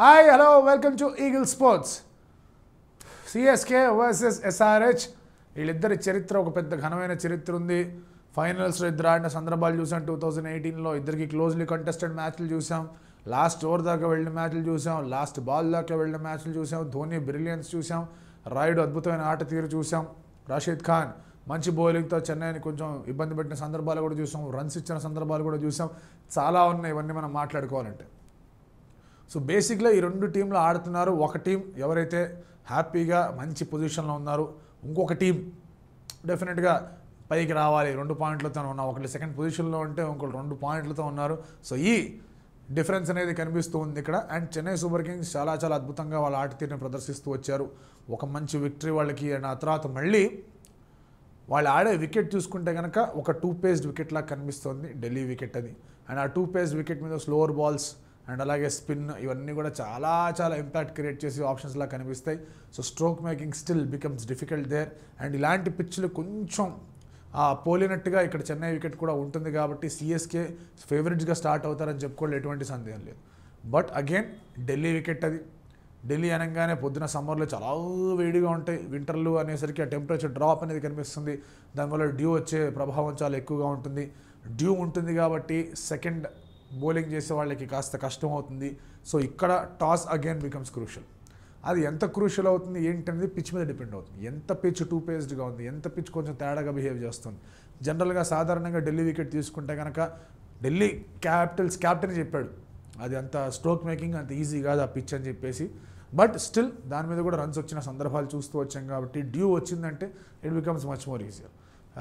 hi hello welcome to Eagle Sports CSK versus SRH వీళ్ళిద్దరి చరిత్ర ఒక పెద్ద ఘనమైన చరిత్ర ఉంది ఫైనల్స్లో ఇద్దరు ఆడిన సందర్భాలు చూసాం టూ థౌజండ్ ఎయిటీన్లో ఇద్దరికి క్లోజ్లీ కంటెస్టెడ్ మ్యాచ్లు చూసాం లాస్ట్ ఓవర్ దాకా వెళ్ళిన మ్యాచ్లు చూసాం లాస్ట్ బాల్ దాకా వెళ్ళిన మ్యాచ్లు చూసాం ధోని బ్రిలియన్స్ చూసాం రాయుడు అద్భుతమైన ఆట తీరు చూసాం రషీద్ ఖాన్ మంచి బౌలింగ్తో చెన్నైని కొంచెం ఇబ్బంది పెట్టిన సందర్భాలు కూడా చూసాం రన్స్ ఇచ్చిన సందర్భాలు కూడా చూసాం చాలా ఉన్నాయి ఇవన్నీ మనం మాట్లాడుకోవాలంటే సో బేసిక్గా ఈ రెండు టీంలు ఆడుతున్నారు ఒక టీం ఎవరైతే హ్యాపీగా మంచి పొజిషన్లో ఉన్నారు ఇంకొక టీం డెఫినెట్గా పైకి రావాలి రెండు పాయింట్లతో ఉన్నా ఒకటి సెకండ్ పొజిషన్లో ఉంటే ఇంకోటి రెండు పాయింట్లతో ఉన్నారు సో ఈ డిఫరెన్స్ అనేది కనిపిస్తూ ఉంది ఇక్కడ అండ్ చెన్నై సూపర్ కింగ్స్ చాలా చాలా అద్భుతంగా వాళ్ళ ఆట తీరుని ప్రదర్శిస్తూ వచ్చారు ఒక మంచి విక్టరీ వాళ్ళకి అండ్ ఆ తర్వాత మళ్ళీ వాళ్ళు ఆడే వికెట్ చూసుకుంటే కనుక ఒక టూ పేస్డ్ వికెట్ లాగా కనిపిస్తుంది ఢిల్లీ వికెట్ అది అండ్ ఆ టూ పేస్డ్ వికెట్ మీద స్లోవర్ బాల్స్ అండ్ అలాగే స్పిన్ ఇవన్నీ కూడా చాలా చాలా ఇంపాక్ట్ క్రియేట్ చేసే ఆప్షన్స్లా కనిపిస్తాయి so stroke making still becomes difficult there and ఇలాంటి పిచ్లు కొంచెం పోలినట్టుగా ఇక్కడ చెన్నై వికెట్ కూడా ఉంటుంది కాబట్టి సిఎస్కే ఫేవరెట్స్గా స్టార్ట్ అవుతారని చెప్పుకోవాలి ఎటువంటి సందేహం లేదు బట్ అగైన్ ఢిల్లీ వికెట్ అది ఢిల్లీ అనగానే పొద్దున సమ్మర్లో చాలా వేడిగా ఉంటాయి వింటర్లు అనేసరికి ఆ టెంపరేచర్ డ్రాప్ అనేది కనిపిస్తుంది దానివల్ల డ్యూ వచ్చే ప్రభావం చాలా ఎక్కువగా ఉంటుంది డ్యూ ఉంటుంది కాబట్టి సెకండ్ బౌలింగ్ చేసే వాళ్ళకి కాస్త కష్టం అవుతుంది సో ఇక్కడ టాస్ అగైన్ బికమ్స్ క్రూషల్ అది ఎంత క్రూషల్ అవుతుంది ఏంటనేది పిచ్ మీద డిపెండ్ అవుతుంది ఎంత పిచ్ టూ పేస్డ్గా ఉంది ఎంత పిచ్ కొంచెం తేడాగా బిహేవ్ చేస్తుంది జనరల్గా సాధారణంగా ఢిల్లీ వికెట్ తీసుకుంటే కనుక ఢిల్లీ క్యాపిటల్స్ క్యాప్టెన్ చెప్పాడు అది అంత స్ట్రోక్ మేకింగ్ అంత ఈజీ కాదు ఆ పిచ్ అని చెప్పేసి బట్ స్టిల్ దాని మీద కూడా రన్స్ వచ్చిన సందర్భాలు చూస్తూ వచ్చాం కాబట్టి డ్యూ వచ్చిందంటే it becomes much more easier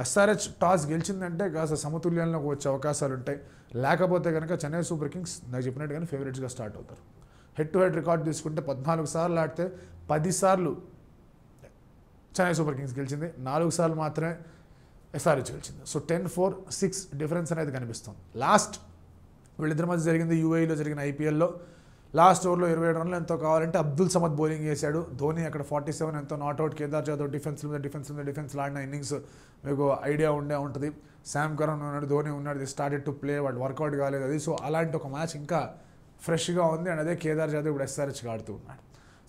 SRH toss గెలిచిందంటే కాస్త సమతుల్యంలోకి వచ్చే అవకాశాలు ఉంటాయి లేకపోతే కనుక చెన్నై సూపర్ కింగ్స్ నాకు కానీ ఫేవరెట్స్గా స్టార్ట్ అవుతారు హెడ్ టు హెడ్ రికార్డు తీసుకుంటే పద్నాలుగు సార్లు ఆడితే పదిసార్లు చెన్నై సూపర్ కింగ్స్ గెలిచింది నాలుగు సార్లు మాత్రమే ఎస్ఆర్హెచ్ గెలిచింది so ten four six difference అనేది కనిపిస్తుంది లాస్ట్ వీళ్ళిద్దరి మధ్య జరిగింది యూఏఈలో జరిగిన ఐపీఎల్లో లాస్ట్ ఓవర్లో ఇరవై ఏడు రన్లు ఎంతో కావాలంటే అబ్దుల్ సమద్ బౌలింగ్ చేశాడు ధోని అక్కడ ఫార్టీ సెవెన్ ఎంతో నాట్అవుట్ కేదార్ జాదవ్ డిఫెన్స్ మీద డిఫెన్స్ మీద డిఫెన్స్ ఆడిన ఇన్నింగ్స్ మీకు ఐడియా ఉండే ఉంటుంది శామ్ కరణ్ ఉన్నాడు ధోని ఉన్నాడు స్టార్టెడ్ టు ప్లే వాడు వర్కౌట్ కాలేదు అది సో అలాంటి ఒక మ్యాచ్ ఇంకా ఫ్రెష్గా ఉంది అండ్ అదే కేదార్ జాదవ్ ఇప్పుడు ఎస్ఆర్హెచ్ ఆడుతూ ఉన్నాడు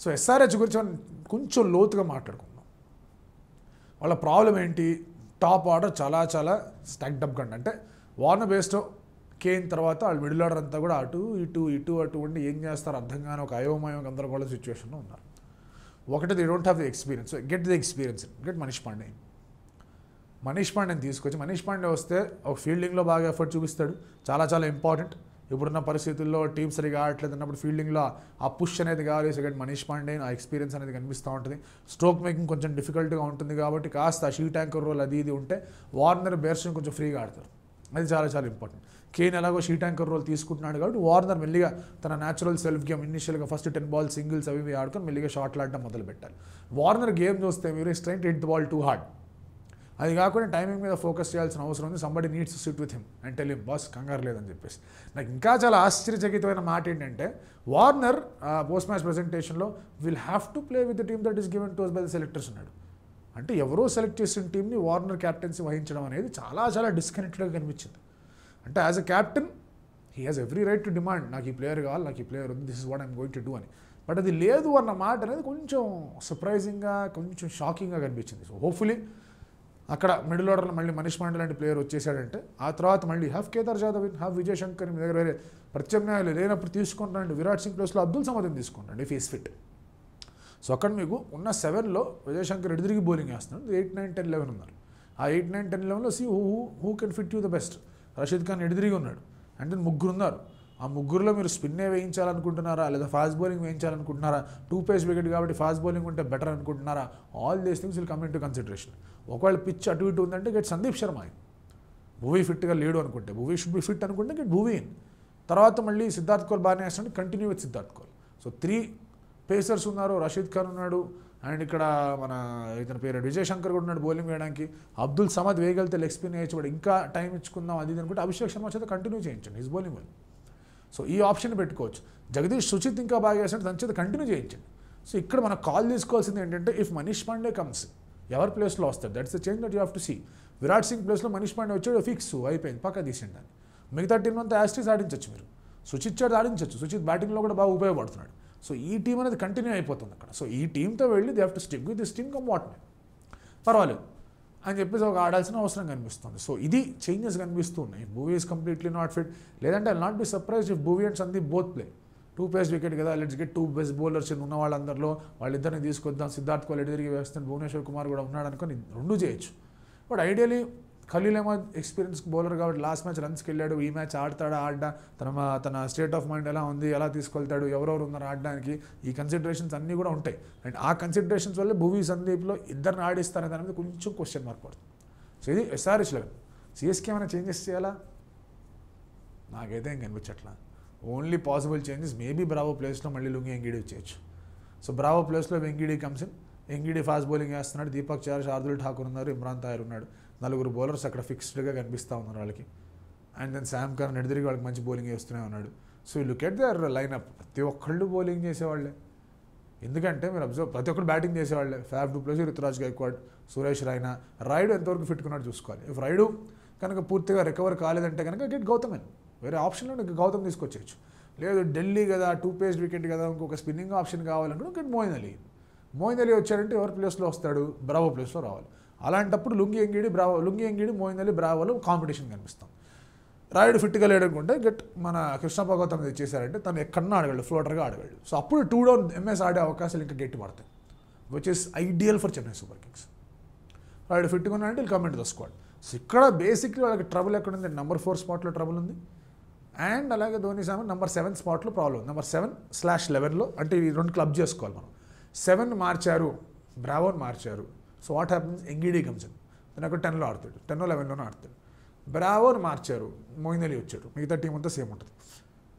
సో ఎస్ఆర్హెచ్ గురించి మనం కొంచెం లోతుగా మాట్లాడుకుందాం వాళ్ళ ప్రాబ్లం ఏంటి టాప్ ఆర్డర్ చాలా చాలా స్టాక్డప్ కండి అంటే వార్న బేస్డ్ కేయిన తర్వాత వాళ్ళు మిడిల్ ఆర్డర్ అంతా కూడా అటు ఇటు ఇటు అటు ఉండి ఏం చేస్తారు అర్థం కానీ ఒక అయోమయం గందరగోళ సిచ్యువేషన్లో ఉన్నారు ఒకటి they don't have the experience get the experience get Manish Pande Manish పాండేని తీసుకొచ్చి మనీష్ పాండే వస్తే ఒక ఫీల్డింగ్లో బాగా ఎఫర్ట్ చూపిస్తాడు చాలా చాలా ఇంపార్టెంట్ ఇప్పుడున్న పరిస్థితుల్లో టీం సరిగా ఆడట్లేదు అన్నప్పుడు ఫీల్డింగ్లో ఆ పుష్ అనేది కావాలి సెకండ్ మనీష్ పాండే ఆ ఎక్స్పీరియన్స్ అనేది కనిపిస్తూ ఉంటుంది స్ట్రోక్ మేకింగ్ కొంచెం డిఫికల్ట్గా ఉంటుంది కాబట్టి కాస్త షీ ట్యాంకర్ రోల్ అది ఇది ఉంటే వార్నర్ బేర్స్ని కొంచెం ఫ్రీగా ఆడతారు అది చాలా చాలా ఇంపార్టెంట్ కేన్ ఎలాగో షీ ట్యాంకర్ రోల్ తీసుకుంటున్నాడు కాబట్టి వార్నర్ మెల్లిగా తన న్యాచురల్ సెల్ఫ్ గేమ్ ఇనిషియల్గా ఫస్ట్ టెన్ బాల్ సింగిల్స్ అవి ఆడుకొని మెల్లిగా షార్ట్ ఆడడం మొదలు పెట్టాలి వార్నర్ గేమ్ చూస్తే మీరు straight it ball too hard అది కాకుండా టైమింగ్ మీద ఫోకస్ చేయాల్సిన అవసరం ఉంది somebody needs sit with him and tell him boss కంగారు లేదని చెప్పేసి నాకు ఇంకా చాలా ఆశ్చర్యచకితమైన మాట ఏంటంటే వార్నర్ పోస్ట్ మ్యాచ్ ప్రజెంటేషన్లో will have to play with the team that is given to by the selectors ఉన్నాడు అంటే ఎవరో సెలెక్ట్ చేసిన టీంని వార్నర్ క్యాప్టెన్సీ వహించడం అనేది చాలా చాలా డిస్కనెక్టెడ్గా కనిపించింది అంటే as a captain he has every right to demand నాకు ఈ ప్లేయర్ కావాలి నాకు ఈ ప్లేయర్ ఉంది this is what I'm going to do అని బట్ అది లేదు అన్న మాట అనేది కొంచెం సర్ప్రైజింగ్గా కొంచెం షాకింగ్గా కనిపించింది సో హోప్ఫుల్లీ అక్కడ మిడిల్ ఆర్డర్లో మళ్ళీ మనీష్ పాండే లాంటి ప్లేయర్ వచ్చేసాడంటే ఆ తర్వాత మళ్ళీ హాఫ్ కేదార్ జాదవ్ హాఫ్ విజయ్ శంకర్ మీ దగ్గర వేరే ప్రత్యామ్నాయాలు లేనప్పుడు తీసుకుంటానండి విరాట్ సింగ్ ప్లేస్లో అబ్దుల్ సమదం తీసుకుంటాండి ఫేస్ ఫిట్ సో అక్కడ మీకు ఉన్న సెవెన్లో విజయశంకర్ ఎడిదిరిగి బౌలింగ్ వేస్తున్నాడు ఎయిట్ నైన్ టెన్ లెవెన్ ఉన్నారు ఆ ఎయిట్ నైన్ టెన్ లెవెన్లో see who who can fit you the best Rashid Khan ఎడిదిరిగి ఉన్నాడు అంటే ముగ్గురు ఉన్నారు ఆ ముగ్గురులో మీరు స్పిన్నే వేయించాలనుకుంటున్నారా లేదా ఫాస్ట్ బౌలింగ్ వేయించాలనుకుంటున్నారా టూ పేస్ వికెట్ కాబట్టి ఫాస్ట్ బౌలింగ్ ఉంటే బెటర్ అనుకుంటున్నారా all these things will come into consideration ఒకవేళ పిచ్ అటు ఇటు ఉందంటే గెట్ సందీప్ శర్మ భూవీ ఫిట్గా లేడు అనుకుంటే భూవీ షుడ్ బి ఫిట్ అనుకుంటే గెట్ భూవీ ఇన్ తర్వాత మళ్ళీ సిద్ధార్థ్ కోల్ బాగానే వేస్తుంటే continue with Siddharth Kaul so three pacers ఉన్నారు రషీద్ ఖాన్ ఉన్నాడు అండ్ ఇక్కడ మన ఇతని పేరు విజయ్ శంకర్ కూడా ఉన్నాడు బౌలింగ్ వేయడానికి అబ్దుల్ సమద్ వేయగలితే లెగ్ స్పిన్ వేయచ్చు ఇంకా టైం ఇచ్చుకుందాం అది అనుకుంటే అభిషేక్ శర్మ చేత కంటిన్యూ చేయించండి ఈజ్ బౌలింగ్ వల్ల సో ఈ ఆప్షన్ పెట్టుకోవచ్చు జగదీష్ సుచిత్ ఇంకా బాగా చేసినట్టు దాని చేత కంటిన్యూ చేయించండి సో ఇక్కడ మనం కాల్ తీసుకోవాల్సింది ఏంటంటే ఇఫ్ మనీష్ పాండే కమ్స్ ఎవరి ప్లేస్లో వస్తారు that's the change that you have to see Virat Singh ప్లేస్లో మనీష్ పాండే వచ్చాడు ఫిక్స్ అయిపోయింది పక్క తీసిండి మిగతా టీంలో అంతా యాస్టీస్ ఆడించవచ్చు మీరు సుచిత్ చేత ఆడించవచ్చు సుచిత్ బ్యాటింగ్లో కూడా బాగా ఉపయోగపడుతున్నాడు సో ఈ టీం అనేది కంటిన్యూ అయిపోతుంది అక్కడ సో ఈ టీంతో వెళ్ళి they have to stick with this team come what పర్వాలేదు అని చెప్పేసి ఒక ఆడాల్సిన అవసరం కనిపిస్తుంది సో ఇది చేంజెస్ కనిపిస్తున్నాయి Bhuvi is completely not fit లేదంటే I not be surprise if Bhuvi and Sandeep both play two places wicket కదా let's get two best bowlers ఉన్న వాళ్ళందరిలో వాళ్ళిద్దరిని తీసుకొద్దాం సిద్ధార్థ్ కోహ్లీ తిరిగి వేస్తాను భువనేశ్వర్ కుమార్ కూడా ఉన్నాడు అనుకుని రెండు చేయొచ్చు but ideally Khaleel Ahmed experience bowler కాబట్టి లాస్ట్ మ్యాచ్ రన్స్కి వెళ్ళాడు ఈ మ్యాచ్ ఆడతాడా ఆడ్డా తన తన స్టేట్ ఆఫ్ మైండ్ ఎలా ఉంది ఎలా తీసుకెళ్తాడు ఎవరెవరు ఉన్నారు ఆడడానికి ఈ కన్సిడరేషన్స్ అన్నీ కూడా ఉంటాయి అండ్ ఆ కన్సిడరేషన్స్ వల్ల భూమి సందీప్లో ఇద్దరిని ఆడిస్తారనే దాని మీద కొంచెం క్వశ్చన్ మార్క్ పడుతుంది సో ఇది ఎస్ఆర్ఎస్ లెవెన్ సిఎస్కే ఏమైనా చేంజెస్ చేయాలా నాకైతే ఏం కనిపించట్లా only possible changes maybe Bravo ప్లేస్లో మళ్ళీ లుంగి ఎంగిడి వచ్చేయచ్చు సో బ్రావో ప్లేస్లో Ngidi comes in Ngidi fast bowling వేస్తున్నాడు దీపక్ చార్ శార్దుల్ ఠాకూర్ ఉన్నారు ఇమ్రాన్ తాయర్ ఉన్నాడు నలుగురు బౌలర్స్ అక్కడ ఫిక్స్డ్గా కనిపిస్తూ ఉన్నారు వాళ్ళకి అండ్ దెన్ శామ్ కర్న్ నెడిదిరిగి వాళ్ళకి మంచి బౌలింగ్ వేస్తూనే ఉన్నాడు సో ఈ లుక్ ఎట్ దర్ లైన్అప్ ప్రతి ఒక్కళ్ళు బౌలింగ్ చేసేవాళ్ళే ఎందుకంటే మీరు అబ్జర్వ్ ప్రతి ఒక్కరు బ్యాటింగ్ చేసేవాళ్ళే ఫ్యాబ్ డూప్లసీ రుతురాజ్ గైక్వాడ్ సురేష్ రైనా రాయుడు ఎంతవరకు ఫిట్కున్నాడు చూసుకోవాలి ఇఫ్ రైడు కనుక పూర్తిగా రికవర్ కాలేదంటే కనుక గెట్ అని వేరే ఆప్షన్లో నీకు గౌతమ్ తీసుకొచ్చేయచ్చు లేదు ఢిల్లీ కదా టూ పేస్ట్ వికెట్ కదా ఇంకొక స్పిన్నింగ్ ఆప్షన్ కావాలంటే get Moeen Ali Moeen Ali వచ్చాడంటే ఎవరి ప్లేస్లో వస్తాడు బ్రావో ప్లేస్లో రావాలి అలాంటప్పుడు Lungi Ngidi Bravo Lungi Ngidi మోయిందలి బ్రావోలో కాంపిటీషన్ కనిపిస్తాం రాయుడు ఫిట్గా లేడనుకుంటే గట్ మన కృష్ణ భాగవతం చేశారంటే తను ఎక్కడన్నా ఆడగలడు ఫ్లోటర్గా ఆడగలడు సో అప్పుడు టూ డౌన్ ఎంఎస్ ఆడే అవకాశాలు ఇంకా గట్టి పడతాయి which is ideal for Chennai Super Kings Rayudu ఫిట్గా ఉన్నాయంటే వీళ్ళు కమెంట్ ద సో ఇక్కడ బేసిక్లీ వాళ్ళకి ట్రబుల్ ఎక్కడ ఉంది నెంబర్ ఫోర్ స్పాట్లో ట్రబుల్ ఉంది అండ్ అలాగే ధోని సామె నెంబర్ సెవెన్ స్పాట్లో ప్రాబ్లం ఉంది నెంబర్ సెవెన్ స్లాష్ లెవెన్లో అంటే ఈ రెండు క్లబ్ చేసుకోవాలి మనం సెవెన్ మార్చారు బ్రావోన్ మార్చారు so what happens Ngidi comes in తను అక్కడ టెన్లో ఆడతాడు టెన్ లెవెన్లోనే ఆడతాడు బ్రావోని మార్చారు మోయిన్ అలీ వచ్చాడు మిగతా టీం అంతా సేమ్ ఉంటుంది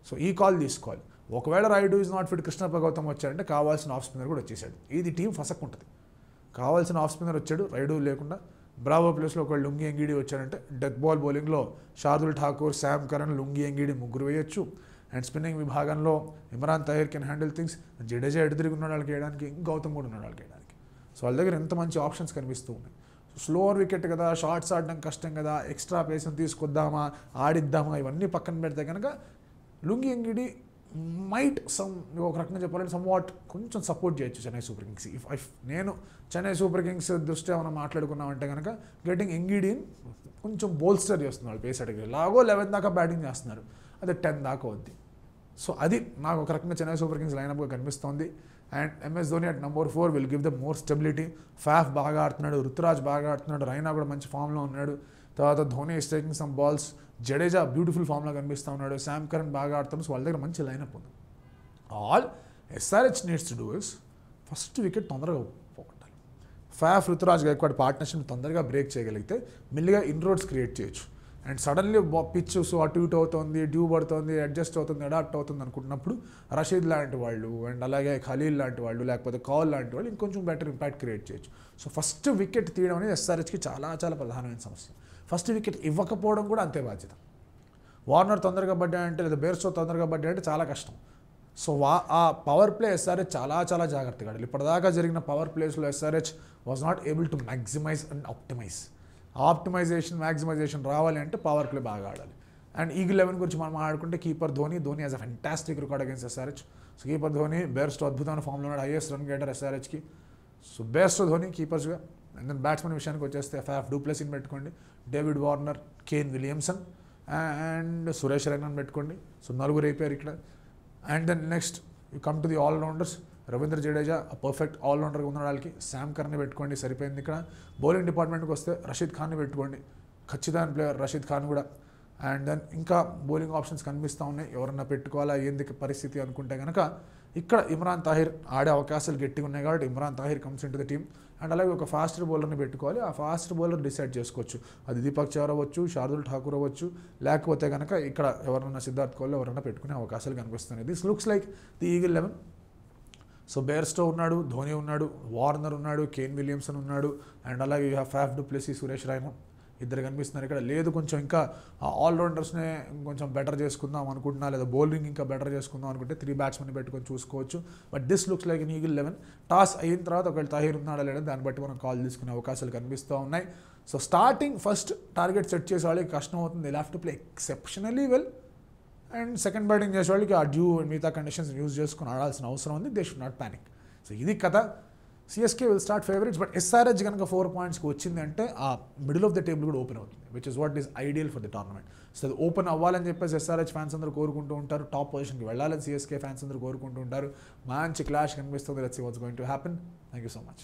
సో ఈ కాల్ తీసుకోవాలి ఒకవేళ Rayudu is not fit Krishna Gowtham వచ్చాడంటే కావాల్సిన ఆఫ్ స్పిన్నర్ కూడా వచ్చేసాడు ఇది టీం ఉంటుంది కావాల్సిన ఆఫ్ స్పిన్నర్ వచ్చాడు రైడు లేకుండా బ్రావో ప్లేస్లో ఒకవేళ లుంగి ఎంగిడి వచ్చాడంటే డెత్ బాల్ బౌలింగ్లో Shardul Thakur Sam Curran Lungi Ngidi ముగ్గురు వేయొచ్చు అండ్ స్పిన్నింగ్ విభాగంలో Imran Tahir can handle things Jadeja ఎడు తిరిగి ఉన్న వాళ్ళకి వేయడానికి గౌతమ్ కూడా ఉన్న వాళ్ళకి వేయడానికి సో వాళ్ళ దగ్గర ఎంత మంచి ఆప్షన్స్ కనిపిస్తూ ఉన్నాయి స్లోవర్ వికెట్ కదా షార్ట్స్ ఆడడం కష్టం కదా ఎక్స్ట్రా పేస్ని తీసుకొద్దామా ఆడిద్దామా ఇవన్నీ పక్కన పెడితే కనుక లుంగి ఎంగిడి మైట్ సమ్ ఒక రకంగా చెప్పాలంటే సమ్ వాట్ కొంచెం సపోర్ట్ చేయొచ్చు Chennai Super Kings if if నేను చెన్నై సూపర్ కింగ్స్ దృష్ట్యా మనం మాట్లాడుకున్నామంటే కనుక గెటింగ్ ఎంగిడిన్ కొంచెం బోల్స్టర్ చేస్తున్నారు పేస్ అడిగి లాగో లెవెన్ దాకా బ్యాటింగ్ చేస్తున్నారు అదే టెన్ దాకా వద్ది సో అది నాకు ఒక రకంగా చెన్నై సూపర్ కింగ్స్ లైనప్గా కనిపిస్తోంది and MS Dhoni at number four will give the more stability Faf బాగా ఆడుతున్నాడు రుతురాజ్ బాగా ఆడుతున్నాడు రైనా కూడా మంచి ఫామ్లో ఉన్నాడు తర్వాత Dhoni is taking some balls Jadeja beautiful ఫామ్లో కనిపిస్తూ ఉన్నాడు శామ్ కరణ్ బాగా ఆడుతున్నాడు సో వాళ్ళ దగ్గర మంచి లైనప్ ఉంది all SRH needs to do is first wicket తొందరగా పోగొట్టాలి ఫ్యాఫ్ రుతురాజ్ గాయక్వాడ్ పార్ట్నర్షిప్ తొందరగా బ్రేక్ చేయగలిగితే మెల్లిగా ఇన్ రోడ్స్ క్రియేట్ చేయొచ్చు అండ్ సడన్లీ పిచ్ సో అటు ఇటు అవుతుంది డ్యూ పడుతుంది అడ్జస్ట్ అవుతుంది అడాప్ట్ అవుతుంది అనుకుంటున్నప్పుడు రషీద్ లాంటి వాళ్ళు అండ్ అలాగే ఖలీల్ లాంటి వాళ్ళు లేకపోతే కాల్ లాంటి వాళ్ళు ఇంకొంచెం బెటర్ ఇంపాక్ట్ క్రియేట్ చేయొచ్చు సో ఫస్ట్ వికెట్ తీయడం అనేది ఎస్ఆర్హెచ్కి చాలా చాలా ప్రధానమైన సమస్య ఫస్ట్ వికెట్ ఇవ్వకపోవడం కూడా అంతే బాధ్యత వార్నర్ తొందరగా అంటే లేదా బేర్సో తొందరగా అంటే చాలా కష్టం సో వా ఆ పవర్ ప్లే ఎస్ఆర్హెచ్ చాలా చాలా జాగ్రత్తగా ఇప్పటిదాకా జరిగిన పవర్ ప్లేస్లో SRH was not able to maximise and optimise optimisation maximisation రావాలి అంటే పవర్ ప్లే బాగా ఆడాలి అండ్ ఈగ్ లెవెన్ గురించి మనం ఆడుకుంటే keeper Dhoni Dhoni has a fantastic record against SRH so keeper Dhoni best అద్భుతమైన ఫామ్లో ఉన్నాడు హైయెస్ట్ రన్ గేటర్ ఎస్ఆర్హెచ్కి సో బెస్ట్ ధోని కీపర్స్గా అండ్ దెన్ బ్యాట్స్మెన్ విషయానికి వచ్చేస్తే ఎఫ్ఎఫ్ ఇన్ పెట్టుకోండి David Warner Kane Williamson and Suresh రైనాన్ పెట్టుకోండి సో నలుగురు అయిపోయారు ఇక్కడ and then next you come to the allrounders Ravindra Jadeja perfect ఆల్రౌండర్గా ఉన్న వాళ్ళకి శామ్ కర్ని పెట్టుకోండి సరిపోయింది ఇక్కడ బౌలింగ్ డిపార్ట్మెంట్కి వస్తే రషీద్ ఖాన్ని పెట్టుకోండి ఖచ్చితమైన ప్లేయర్ రషీద్ ఖాన్ కూడా అండ్ దెన్ ఇంకా బౌలింగ్ ఆప్షన్స్ కనిపిస్తూ ఉన్నాయి ఎవరన్నా పెట్టుకోవాలా ఏంది పరిస్థితి అనుకుంటే కనుక ఇక్కడ ఇమ్రాన్ తాహిర్ ఆడే అవకాశాలు గట్టిగా ఉన్నాయి కాబట్టి Imran Tahir comes into the team and అలాగే ఒక ఫాస్టర్ బౌలర్ని పెట్టుకోవాలి ఆ ఫాస్ట్ బౌలర్ డిసైడ్ చేసుకోవచ్చు అది దీపక్ చౌర్ అవ్వచ్చు శార్దుల్ ఠాకూర్ అవ్వచ్చు లేకపోతే కనుక ఇక్కడ ఎవరైనా సిద్ధార్థ్ కోహ్లీ ఎవరైనా పెట్టుకునే అవకాశాలు కనిపిస్తున్నాయి this looks like the ideal eleven so Bairstow ఉన్నాడు ధోని ఉన్నాడు వార్నర్ ఉన్నాడు కేన్ విలియమ్సన్ ఉన్నాడు అండ్ అలాగే you have Faf du Plessis Suresh Raina ఇద్దరు కనిపిస్తున్నారు ఇక్కడ లేదు కొంచెం ఇంకా ఆల్రౌండర్స్నే కొంచెం బెటర్ చేసుకుందాం అనుకుంటున్నా లేదా బౌలింగ్ ఇంకా బెటర్ చేసుకుందాం అనుకుంటే త్రీ బ్యాట్స్మెన్ పెట్టుకొని చూసుకోవచ్చు బట్ దిస్ లుక్స్ లైక్ నీ ఈగిల్ లెవెన్ టాస్ అయిన తర్వాత ఒకవేళ తహీర్ ఉన్నాడా లేదా దాన్ని బట్టి మనం కాల్ తీసుకునే అవకాశాలు కనిపిస్తూ ఉన్నాయి so starting first target set చేసే వాళ్ళకి కష్టం అవుతుంది లాఫ్ to play exceptionally well and second batting చేసేవాళ్ళకి ఆ డ్యూ అండ్ మిగతా కండిషన్స్ యూజ్ చేసుకుని ఆడాల్సిన అవసరం ఉంది they should not panic so ఇది కథ CSK will start favourites but SRH కనుక ఫోర్ పాయింట్స్కి వచ్చిందంటే ఆ మిడిల్ ఆఫ్ ద టేబుల్ కూడా ఓపెన్ అవుతుంది which is what is ideal for the tournament so అది ఓపెన్ అవ్వాలని చెప్పేసి ఎస్ఆర్హెచ్ ఫ్యాన్స్ అందరూ కోరుకుంటూ ఉంటారు టాప్ పొజిషన్కి వెళ్ళాలని సిఎస్కే ఫ్యాన్స్ అందరూ కోరుకుంటూ ఉంటారు మంచి క్లాష్ కనిపిస్తుంది let's what's going to happen thank you so much